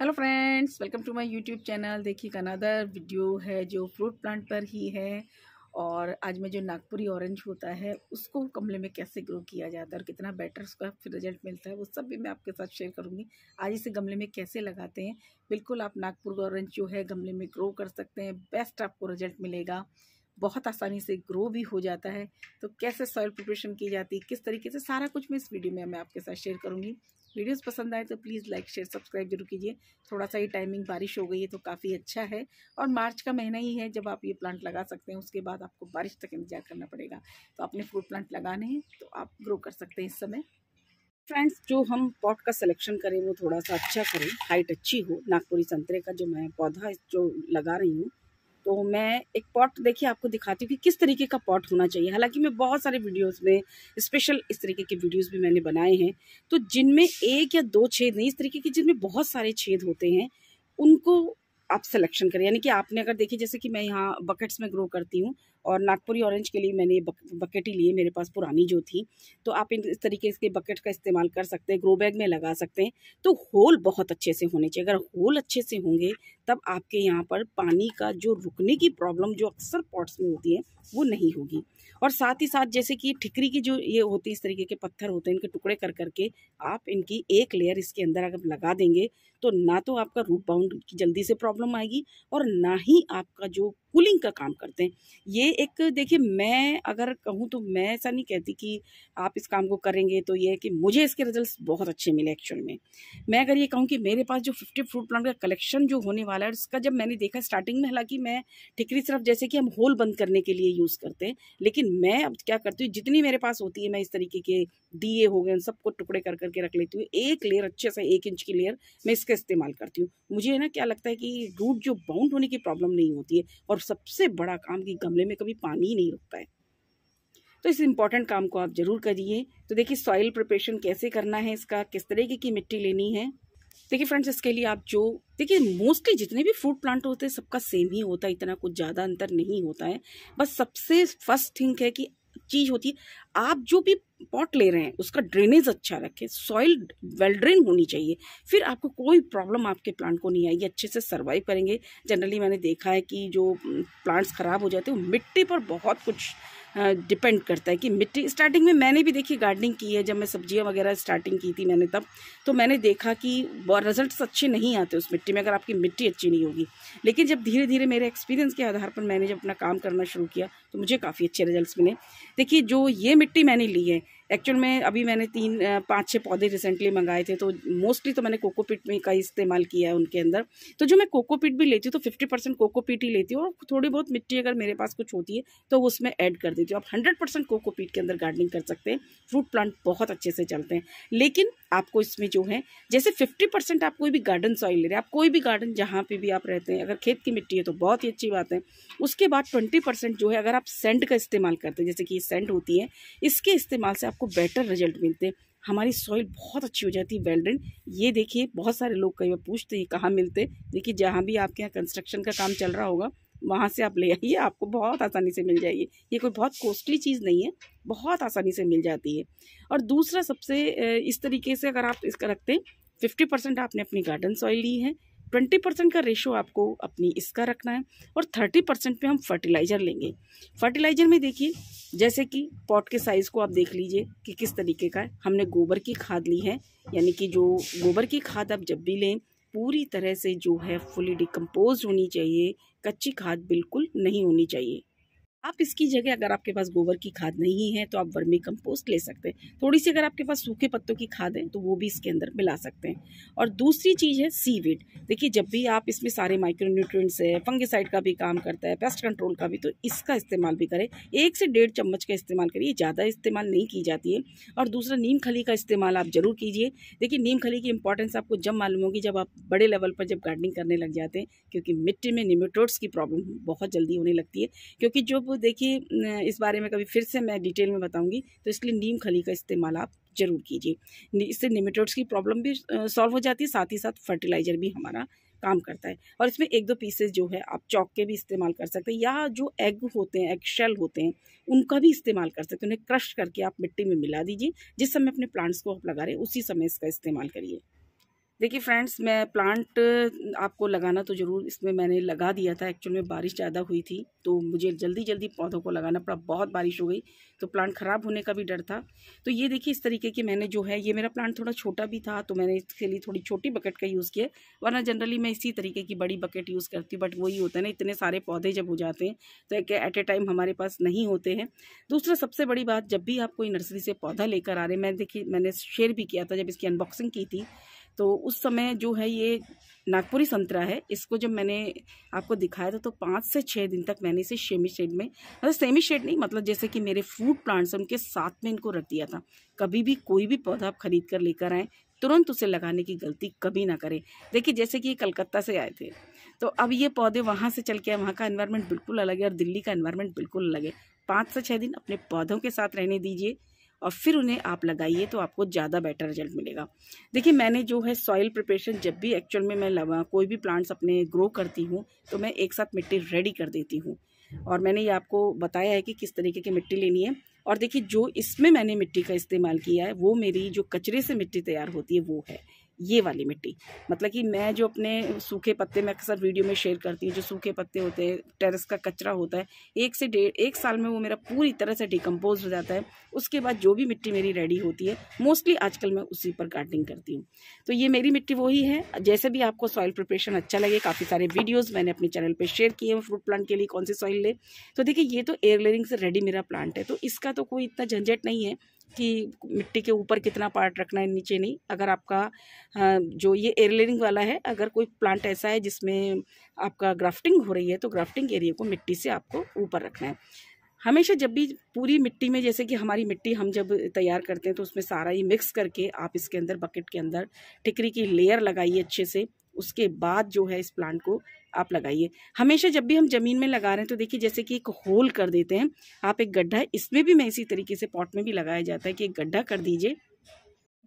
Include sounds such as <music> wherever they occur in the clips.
hello friends welcome to my YouTube channel देखिए another video है जो फ्रूट प्लांट पर ही है और आज में जो नागपुरी ऑरेंज होता है उसको गमले में कैसे ग्रो किया जाता है और कितना बेटर उसका फिर रिजल्ट मिलता है वो सब भी मैं आपके साथ शेयर करूंगी आज इसे गमले में कैसे लगाते हैं बिल्कुल आप नागपुर ऑरेंज जो है गमले में ग्रो कर सकते हैं बेस्ट आपको रिजल्ट मिलेगा बहुत आसानी से ग्रो भी हो जाता है तो कैसे सॉइल प्रिपरेशन की जाती है किस तरीके से सारा कुछ मैं इस वीडियो में मैं आपके साथ शेयर करूँगी वीडियोस पसंद आए तो प्लीज़ लाइक शेयर सब्सक्राइब जरूर कीजिए थोड़ा सा ये टाइमिंग बारिश हो गई है तो काफ़ी अच्छा है और मार्च का महीना ही है जब आप ये प्लांट लगा सकते हैं उसके बाद आपको बारिश तक इंतजार करना पड़ेगा तो आपने फ्रूट प्लांट लगाने हैं तो आप ग्रो कर सकते हैं इस समय फ्रेंड्स जो हम पॉट का सिलेक्शन करें वो थोड़ा सा अच्छा करें हाइट अच्छी हो नागपुरी संतरे का जो मैं पौधा जो लगा रही हूँ तो मैं एक पॉट देखिए आपको दिखाती हूँ कि किस तरीके का पॉट होना चाहिए हालांकि मैं बहुत सारे वीडियोस में स्पेशल इस तरीके के वीडियोस भी मैंने बनाए हैं तो जिनमें एक या दो छेद नहीं इस तरीके के जिनमें बहुत सारे छेद होते हैं उनको आप सिलेक्शन करें यानी कि आपने अगर देखिए जैसे कि मैं यहाँ बकेट्स में ग्रो करती हूँ और नागपुरी ऑरेंज के लिए मैंने बक, बकेट ही लिए मेरे पास पुरानी जो थी तो आप इन इस तरीके से बकेट का इस्तेमाल कर सकते हैं ग्रो बैग में लगा सकते हैं तो होल बहुत अच्छे से होने चाहिए अगर होल अच्छे से होंगे तब आपके यहाँ पर पानी का जो रुकने की प्रॉब्लम जो अक्सर पॉट्स में होती है वो नहीं होगी और साथ ही साथ जैसे कि ठिकरी की जो ये होती है इस तरीके के पत्थर होते हैं इनके टुकड़े कर करके आप इनकी एक लेयर इसके अंदर अगर लगा देंगे तो ना तो आपका रूट बाउंड की जल्दी से प्रॉब्लम आएगी और ना ही आपका जो कूलिंग का काम करते हैं ये एक देखिए मैं अगर कहूँ तो मैं ऐसा नहीं कहती कि आप इस काम को करेंगे तो ये है कि मुझे इसके रिजल्ट्स बहुत अच्छे मिले एक्चुअल में मैं अगर ये कहूँ कि मेरे पास जो फिफ्टी फ्रूट प्लांट का कलेक्शन जो होने वाला है उसका जब मैंने देखा स्टार्टिंग में हालांकि मैं ठिकरी सिर्फ जैसे कि हम होल बंद करने के लिए यूज़ करते हैं लेकिन मैं अब क्या करती हूँ जितनी मेरे पास होती है मैं इस तरीके के दिए हो गए उन सबको टुकड़े कर करके रख लेती हूँ एक लेयर अच्छे से एक इंच की लेयर मैं इसका इस्तेमाल करती हूँ मुझे ना क्या लगता है कि रूट जो बाउंड होने की प्रॉब्लम नहीं होती है और सबसे बड़ा काम कि गमले में कभी पानी ही नहीं रुकता है तो इस इम्पॉर्टेंट काम को आप जरूर करिए तो देखिए सॉइल प्रिपरेशन कैसे करना है इसका किस तरीके की मिट्टी लेनी है देखिए फ्रेंड्स इसके लिए आप जो देखिए मोस्टली जितने भी फ्रूट प्लांट होते हैं सबका सेम ही होता है इतना कुछ ज़्यादा अंतर नहीं होता है बस सबसे फर्स्ट थिंग है कि चीज़ होती है आप जो भी पॉट ले रहे हैं उसका ड्रेनेज अच्छा रखें सॉइल वेल ड्रेन होनी चाहिए फिर आपको कोई प्रॉब्लम आपके प्लांट को नहीं आएगी अच्छे से सर्वाइव करेंगे जनरली मैंने देखा है कि जो प्लांट्स ख़राब हो जाते हैं मिट्टी पर बहुत कुछ डिपेंड करता है कि मिट्टी स्टार्टिंग में मैंने भी देखी गार्डनिंग की है जब मैं सब्जियां वगैरह स्टार्टिंग की थी मैंने तब तो मैंने देखा कि रिजल्ट्स अच्छे नहीं आते उस मिट्टी में अगर आपकी मिट्टी अच्छी नहीं होगी लेकिन जब धीरे धीरे मेरे एक्सपीरियंस के आधार पर मैंने जब अपना काम करना शुरू किया तो मुझे काफ़ी अच्छे रिजल्ट मिले देखिए जो ये मिट्टी मैंने ली है एक्चुअल में अभी मैंने तीन पाँच छः पौधे रिसेंटली मंगाए थे तो मोस्टली तो मैंने कोकोपीट में का इस्तेमाल किया है उनके अंदर तो जो मैं कोकोपीट भी लेती हूँ तो फिफ्टी परसेंट कोकोपीट ही लेती हूँ और थोड़ी बहुत मिट्टी अगर मेरे पास कुछ होती है तो उसमें ऐड कर देती हूँ आप हंड्रेड परसेंट कोकोपीट के अंदर गार्डनिंग कर सकते हैं फ्रूट प्लांट बहुत अच्छे से चलते हैं लेकिन आपको इसमें जो है जैसे फिफ्टी परसेंट आप कोई भी गार्डन सॉइल ले रहे हैं आप कोई भी गार्डन जहाँ पे भी आप रहते हैं अगर खेत की मिट्टी है तो बहुत ही अच्छी बात है उसके बाद ट्वेंटी परसेंट जो है अगर आप सेंड का इस्तेमाल करते हैं जैसे कि ये सेंड होती है इसके इस्तेमाल से आपको बेटर रिजल्ट मिलते हैं हमारी सॉइल बहुत अच्छी हो जाती है वेल्डन ये देखिए बहुत सारे लोग कई बार पूछते हैं कहाँ मिलते देखिए जहाँ भी आपके यहाँ कंस्ट्रक्शन का काम चल रहा होगा वहाँ से आप ले आइए आपको बहुत आसानी से मिल जाएगी ये कोई बहुत कॉस्टली चीज़ नहीं है बहुत आसानी से मिल जाती है और दूसरा सबसे इस तरीके से अगर आप इसका रखते हैं फिफ्टी परसेंट आपने अपनी गार्डन सॉइल ली है ट्वेंटी परसेंट का रेशो आपको अपनी इसका रखना है और थर्टी परसेंट हम फर्टिलाइज़र लेंगे फर्टिलाइज़र में देखिए जैसे कि पॉट के साइज़ को आप देख लीजिए कि किस तरीके का है हमने गोबर की खाद ली है यानी कि जो गोबर की खाद आप जब भी लें पूरी तरह से जो है फुली डिकम्पोज होनी चाहिए कच्ची खाद बिल्कुल नहीं होनी चाहिए आप इसकी जगह अगर आपके पास गोबर की खाद नहीं है तो आप वर्मी कंपोस्ट ले सकते हैं थोड़ी सी अगर आपके पास सूखे पत्तों की खाद है तो वो भी इसके अंदर मिला सकते हैं और दूसरी चीज़ है सीविड देखिए जब भी आप इसमें सारे माइक्रो न्यूट्रिएंट्स है फंगिसाइड का भी काम करता है पेस्ट कंट्रोल का भी तो इसका इस्तेमाल भी करें एक से डेढ़ चम्मच का इस्तेमाल करिए ज़्यादा इस्तेमाल नहीं की जाती है और दूसरा नीम खली का इस्तेमाल आप ज़रूर कीजिए देखिए नीम खली की इंपॉर्टेंस आपको जब मालूम होगी जब आप बड़े लेवल पर जब गार्डनिंग करने लग जाते हैं क्योंकि मिट्टी में निमेटोड्स की प्रॉब्लम बहुत जल्दी होने लगती है क्योंकि जो देखिए इस बारे में कभी फिर से मैं डिटेल में बताऊँगी तो इसलिए नीम खली का इस्तेमाल आप ज़रूर कीजिए इससे निमेटोड्स की प्रॉब्लम भी सॉल्व हो जाती है साथ ही साथ फर्टिलाइज़र भी हमारा काम करता है और इसमें एक दो पीसेस जो है आप चौक के भी इस्तेमाल कर सकते हैं या जो एग होते हैं एग शेल होते हैं उनका भी इस्तेमाल कर सकते हैं उन्हें क्रश करके आप मिट्टी में मिला दीजिए जिस समय अपने प्लांट्स को आप लगा रहे हैं उसी समय इसका इस्तेमाल करिए देखिए फ्रेंड्स मैं प्लांट आपको लगाना तो ज़रूर इसमें मैंने लगा दिया था एक्चुअल में बारिश ज़्यादा हुई थी तो मुझे जल्दी जल्दी पौधों को लगाना पड़ा बहुत बारिश हो गई तो प्लांट ख़राब होने का भी डर था तो ये देखिए इस तरीके की मैंने जो है ये मेरा प्लांट थोड़ा छोटा भी था तो मैंने इसके लिए थोड़ी छोटी बकेट का यूज़ किया वरना जनरली मैं इसी तरीके की बड़ी बकेट यूज़ करती हूँ बट वही होता है ना इतने सारे पौधे जब हो जाते हैं तो एक एट ए टाइम हमारे पास नहीं होते हैं दूसरा सबसे बड़ी बात जब भी आप कोई नर्सरी से पौधा लेकर आ रहे हैं मैं देखिए मैंने शेयर भी किया था जब इसकी अनबॉक्सिंग की थी तो उस समय जो है ये नागपुरी संतरा है इसको जब मैंने आपको दिखाया था तो पाँच से छः दिन तक मैंने इसे सेमी शेड में मतलब सेमी शेड नहीं मतलब जैसे कि मेरे फ्रूट प्लांट्स हैं उनके साथ में इनको रख दिया था कभी भी कोई भी पौधा आप खरीद कर लेकर आएँ तुरंत उसे लगाने की गलती कभी ना करें देखिए जैसे कि ये कलकत्ता से आए थे तो अब ये पौधे वहाँ से चल के वहाँ का इन्वायरमेंट बिल्कुल अलग है और दिल्ली का इन्वायरमेंट बिल्कुल अलग है पाँच से छः दिन अपने पौधों के साथ रहने दीजिए और फिर उन्हें आप लगाइए तो आपको ज़्यादा बेटर रिजल्ट मिलेगा देखिए मैंने जो है सॉइल प्रिपरेशन जब भी एक्चुअल में मैं लगा कोई भी प्लांट्स अपने ग्रो करती हूँ तो मैं एक साथ मिट्टी रेडी कर देती हूँ और मैंने ये आपको बताया है कि किस तरीके की मिट्टी लेनी है और देखिए जो इसमें मैंने मिट्टी का इस्तेमाल किया है वो मेरी जो कचरे से मिट्टी तैयार होती है वो है ये वाली मिट्टी मतलब कि मैं जो अपने सूखे पत्ते मैं अक्सर वीडियो में शेयर करती हूँ जो सूखे पत्ते होते हैं टेरेस का कचरा होता है एक से डेढ़ एक साल में वो मेरा पूरी तरह से डिकम्पोज हो जाता है उसके बाद जो भी मिट्टी मेरी रेडी होती है मोस्टली आजकल मैं उसी पर गार्डनिंग करती हूँ तो ये मेरी मिट्टी वही है जैसे भी आपको सॉइल प्रिपरेशन अच्छा लगे काफ़ी सारे वीडियोज़ मैंने अपने चैनल पर शेयर किए हैं फ्रूट प्लांट के लिए कौन सी सॉइल ले तो देखिए ये तो एयर लेरिंग से रेडी मेरा प्लांट है तो इसका तो कोई इतना झंझट नहीं है कि मिट्टी के ऊपर कितना पार्ट रखना है नीचे नहीं अगर आपका जो ये एयरलेनिंग वाला है अगर कोई प्लांट ऐसा है जिसमें आपका ग्राफ्टिंग हो रही है तो ग्राफ्टिंग एरिए को मिट्टी से आपको ऊपर रखना है हमेशा जब भी पूरी मिट्टी में जैसे कि हमारी मिट्टी हम जब तैयार करते हैं तो उसमें सारा ही मिक्स करके आप इसके अंदर बकेट के अंदर टिकरी की लेयर लगाइए अच्छे से उसके बाद जो है इस प्लांट को आप लगाइए हमेशा जब भी हम ज़मीन में लगा रहे हैं तो देखिए जैसे कि एक होल कर देते हैं आप एक गड्ढा इसमें भी मैं इसी तरीके से पॉट में भी लगाया जाता है कि एक गड्ढा कर दीजिए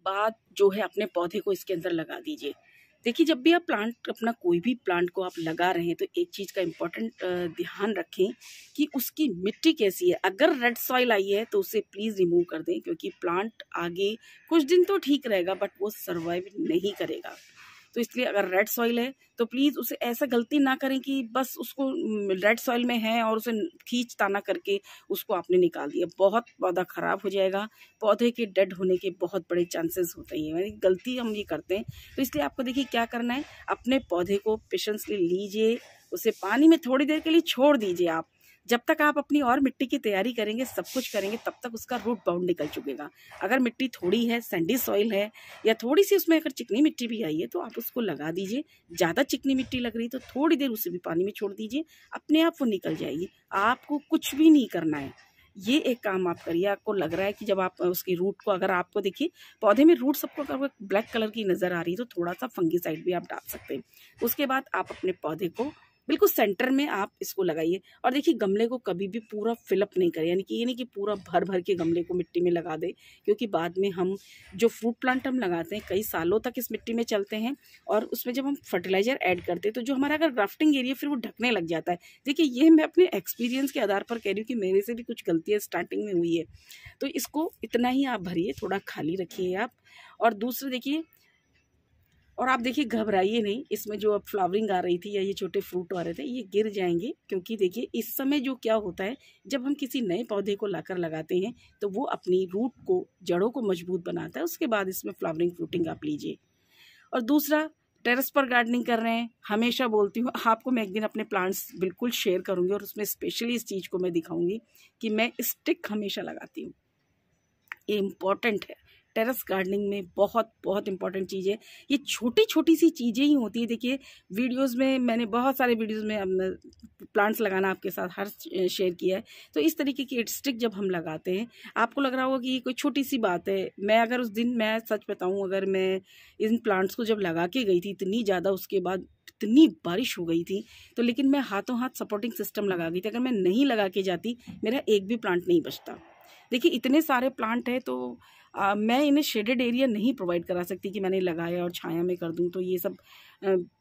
बाद जो है अपने पौधे को इसके अंदर लगा दीजिए देखिए जब भी आप प्लांट अपना कोई भी प्लांट को आप लगा रहे हैं तो एक चीज़ का इम्पोर्टेंट ध्यान रखें कि उसकी मिट्टी कैसी है अगर रेड सॉइल आई है तो उसे प्लीज़ रिमूव कर दें क्योंकि प्लांट आगे कुछ दिन तो ठीक रहेगा बट वो सर्वाइव नहीं करेगा तो इसलिए अगर रेड सॉइल है तो प्लीज़ उसे ऐसा गलती ना करें कि बस उसको रेड सॉइल में है और उसे खींच ताना करके उसको आपने निकाल दिया बहुत पौधा ख़राब हो जाएगा पौधे के डेड होने के बहुत बड़े चांसेस होते हैं यानी गलती हम ये करते हैं तो इसलिए आपको देखिए क्या करना है अपने पौधे को पेशेंसली लीजिए उसे पानी में थोड़ी देर के लिए छोड़ दीजिए आप जब तक आप अपनी और मिट्टी की तैयारी करेंगे सब कुछ करेंगे तब तक उसका रूट बाउंड निकल चुकेगा अगर मिट्टी थोड़ी है सैंडी सॉइल है या थोड़ी सी उसमें अगर चिकनी मिट्टी भी आई है तो आप उसको लगा दीजिए ज़्यादा चिकनी मिट्टी लग रही है तो थोड़ी देर उसे भी पानी में छोड़ दीजिए अपने आप वो निकल जाएगी आपको कुछ भी नहीं करना है ये एक काम आप करिए आपको लग रहा है कि जब आप उसकी रूट को अगर आपको देखिए पौधे में रूट सबको अगर ब्लैक कलर की नज़र आ रही है तो थोड़ा सा फंगीसाइड भी आप डाल सकते हैं उसके बाद आप अपने पौधे को बिल्कुल सेंटर में आप इसको लगाइए और देखिए गमले को कभी भी पूरा फिलअप नहीं करें यानी कि ये नहीं कि पूरा भर भर के गमले को मिट्टी में लगा दें क्योंकि बाद में हम जो फ्रूट प्लांट हम लगाते हैं कई सालों तक इस मिट्टी में चलते हैं और उसमें जब हम फर्टिलाइज़र ऐड करते हैं तो जो हमारा अगर ग्राफ्टिंग एरिया फिर वो ढकने लग जाता है देखिए ये मैं अपने एक्सपीरियंस के आधार पर कह रही हूँ कि मेरे से भी कुछ गलतियाँ स्टार्टिंग में हुई है तो इसको इतना ही आप भरिए थोड़ा खाली रखिए आप और दूसरे देखिए और आप देखिए घबराइए नहीं इसमें जो अब फ्लावरिंग आ रही थी या ये छोटे फ्रूट आ रहे थे ये गिर जाएंगे क्योंकि देखिए इस समय जो क्या होता है जब हम किसी नए पौधे को लाकर लगाते हैं तो वो अपनी रूट को जड़ों को मजबूत बनाता है उसके बाद इसमें फ्लावरिंग फ्रूटिंग आप लीजिए और दूसरा टेरेस पर गार्डनिंग कर रहे हैं हमेशा बोलती हूँ आपको मैं एक दिन अपने प्लांट्स बिल्कुल शेयर करूँगी और उसमें स्पेशली इस चीज़ को मैं दिखाऊँगी कि मैं स्टिक हमेशा लगाती हूँ ये इम्पॉर्टेंट है टेरेस गार्डनिंग में बहुत बहुत इंपॉर्टेंट चीज़ है ये छोटी छोटी सी चीज़ें ही होती है देखिए वीडियोस में मैंने बहुत सारे वीडियोस में प्लांट्स लगाना आपके साथ हर शेयर किया है तो इस तरीके की स्टिक जब हम लगाते हैं आपको लग रहा होगा कि ये कोई छोटी सी बात है मैं अगर उस दिन मैं सच बताऊँ अगर मैं इन प्लांट्स को जब लगा के गई थी इतनी ज़्यादा उसके बाद इतनी बारिश हो गई थी तो लेकिन मैं हाथों हाथ सपोर्टिंग सिस्टम लगा गई थी अगर मैं नहीं लगा के जाती मेरा एक भी प्लांट नहीं बचता देखिए इतने सारे प्लांट हैं तो आ, मैं इन्हें शेडेड एरिया नहीं प्रोवाइड करा सकती कि मैंने लगाया और छाया में कर दूँ तो ये सब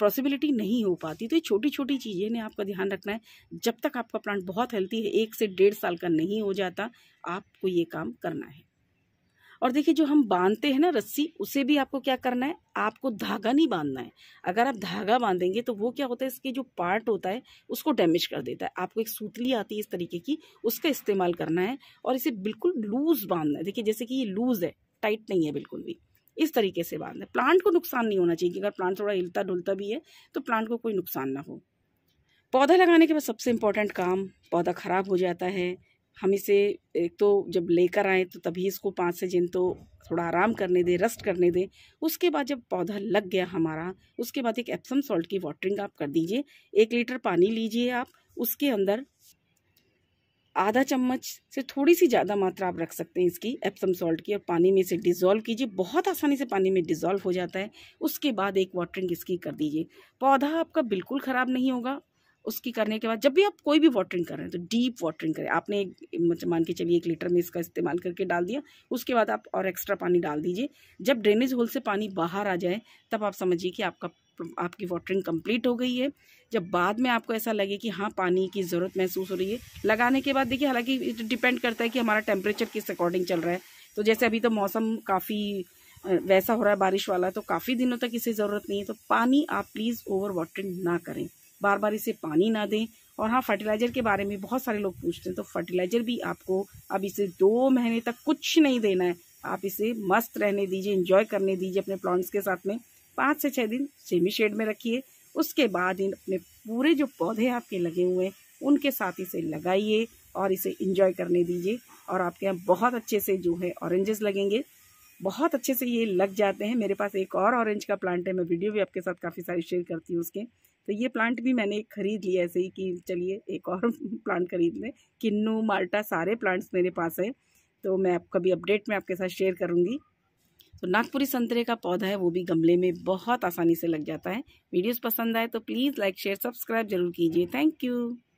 पॉसिबिलिटी नहीं हो पाती तो ये छोटी छोटी चीज़ें ने आपका ध्यान रखना है जब तक आपका प्लांट बहुत हेल्थी है एक से डेढ़ साल का नहीं हो जाता आपको ये काम करना है और देखिए जो हम बांधते हैं ना रस्सी उसे भी आपको क्या करना है आपको धागा नहीं बांधना है अगर आप धागा बांधेंगे तो वो क्या होता है इसके जो पार्ट होता है उसको डैमेज कर देता है आपको एक सूतली आती है इस तरीके की उसका इस्तेमाल करना है और इसे बिल्कुल लूज़ बांधना है देखिए जैसे कि ये लूज़ है टाइट नहीं है बिल्कुल भी इस तरीके से बांधना है प्लांट को नुकसान नहीं होना चाहिए अगर प्लांट थोड़ा हिलता डुलता भी है तो प्लांट को कोई नुकसान ना हो पौधा लगाने के बाद सबसे इम्पोर्टेंट काम पौधा खराब हो जाता है हम इसे एक तो जब लेकर आए तो तभी इसको पाँच से दिन तो थोड़ा आराम करने दें रेस्ट करने दें उसके बाद जब पौधा लग गया हमारा उसके बाद एक एप्सम सॉल्ट की वाटरिंग आप कर दीजिए एक लीटर पानी लीजिए आप उसके अंदर आधा चम्मच से थोड़ी सी ज़्यादा मात्रा आप रख सकते हैं इसकी एप्सम सॉल्ट की और पानी में इसे डिज़ोल्व कीजिए बहुत आसानी से पानी में डिज़ोल्व हो जाता है उसके बाद एक वाटरिंग इसकी कर दीजिए पौधा आपका बिल्कुल ख़राब नहीं होगा उसकी करने के बाद जब भी आप कोई भी वाटरिंग कर रहे हैं तो डीप वाटरिंग करें आपने एक मतलब मान के चलिए एक लीटर में इसका इस्तेमाल करके डाल दिया उसके बाद आप और एक्स्ट्रा पानी डाल दीजिए जब ड्रेनेज होल से पानी बाहर आ जाए तब आप समझिए कि आपका आपकी वाटरिंग कंप्लीट हो गई है जब बाद में आपको ऐसा लगे कि हाँ पानी की ज़रूरत महसूस हो रही है लगाने के बाद देखिए हालांकि डिपेंड तो करता है कि हमारा टेम्परेचर किस अकॉर्डिंग चल रहा है तो जैसे अभी तो मौसम काफ़ी वैसा हो रहा है बारिश वाला तो काफ़ी दिनों तक इसे ज़रूरत नहीं है तो पानी आप प्लीज़ ओवर वाटरिंग ना करें बार बार इसे पानी ना दें और हाँ फर्टिलाइज़र के बारे में बहुत सारे लोग पूछते हैं तो फर्टिलाइज़र भी आपको अब इसे दो महीने तक कुछ नहीं देना है आप इसे मस्त रहने दीजिए इंजॉय करने दीजिए अपने प्लांट्स के साथ में पाँच से छः दिन सेमी शेड में रखिए उसके बाद इन अपने पूरे जो पौधे आपके लगे हुए हैं उनके साथ इसे लगाइए और इसे इंजॉय करने दीजिए और आपके यहाँ बहुत अच्छे से जो है ऑरेंजेस लगेंगे बहुत अच्छे से ये लग जाते हैं मेरे पास एक और ऑरेंज का प्लांट है मैं वीडियो भी आपके साथ काफ़ी सारी शेयर करती हूँ उसके तो ये प्लांट भी मैंने खरीद लिया ऐसे ही कि चलिए एक और प्लांट <laughs> खरीद लें किन्नू माल्टा सारे प्लांट्स मेरे पास हैं तो मैं आप कभी अपडेट में आपके साथ शेयर करूँगी तो नागपुरी संतरे का पौधा है वो भी गमले में बहुत आसानी से लग जाता है वीडियोस पसंद आए तो प्लीज़ लाइक शेयर सब्सक्राइब जरूर कीजिए थैंक यू